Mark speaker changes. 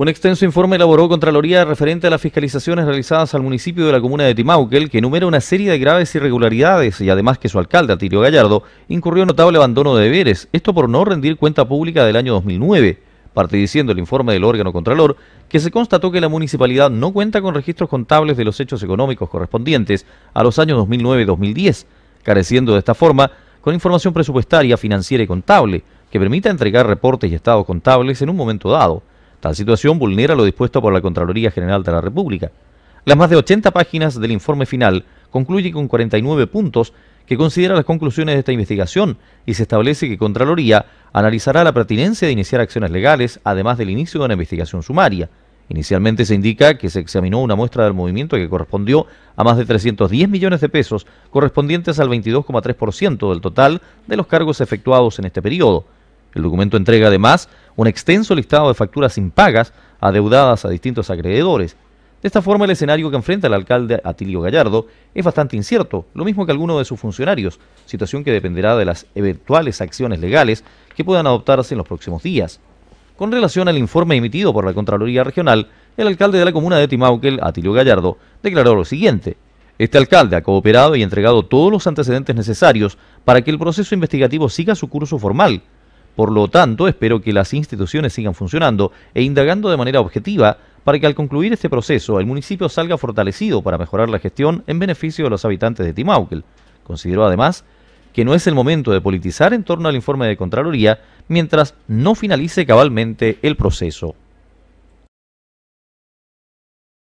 Speaker 1: Un extenso informe elaboró Contraloría referente a las fiscalizaciones realizadas al municipio de la comuna de Timauquel, que enumera una serie de graves irregularidades y además que su alcalde, Tirio Gallardo, incurrió en notable abandono de deberes, esto por no rendir cuenta pública del año 2009 partidiciendo el informe del órgano contralor, que se constató que la municipalidad no cuenta con registros contables de los hechos económicos correspondientes a los años 2009 2010, careciendo de esta forma con información presupuestaria, financiera y contable, que permita entregar reportes y estados contables en un momento dado. Tal situación vulnera lo dispuesto por la Contraloría General de la República. Las más de 80 páginas del informe final concluyen con 49 puntos que considera las conclusiones de esta investigación y se establece que Contraloría analizará la pertinencia de iniciar acciones legales, además del inicio de una investigación sumaria. Inicialmente se indica que se examinó una muestra del movimiento que correspondió a más de 310 millones de pesos, correspondientes al 22,3% del total de los cargos efectuados en este periodo. El documento entrega además un extenso listado de facturas impagas adeudadas a distintos acreedores. De esta forma, el escenario que enfrenta el alcalde Atilio Gallardo es bastante incierto, lo mismo que algunos de sus funcionarios, situación que dependerá de las eventuales acciones legales que puedan adoptarse en los próximos días. Con relación al informe emitido por la Contraloría Regional, el alcalde de la comuna de Timauquel, Atilio Gallardo, declaró lo siguiente. Este alcalde ha cooperado y entregado todos los antecedentes necesarios para que el proceso investigativo siga su curso formal, por lo tanto, espero que las instituciones sigan funcionando e indagando de manera objetiva para que al concluir este proceso el municipio salga fortalecido para mejorar la gestión en beneficio de los habitantes de Timaukel. Considero además que no es el momento de politizar en torno al informe de Contraloría mientras no finalice cabalmente el proceso.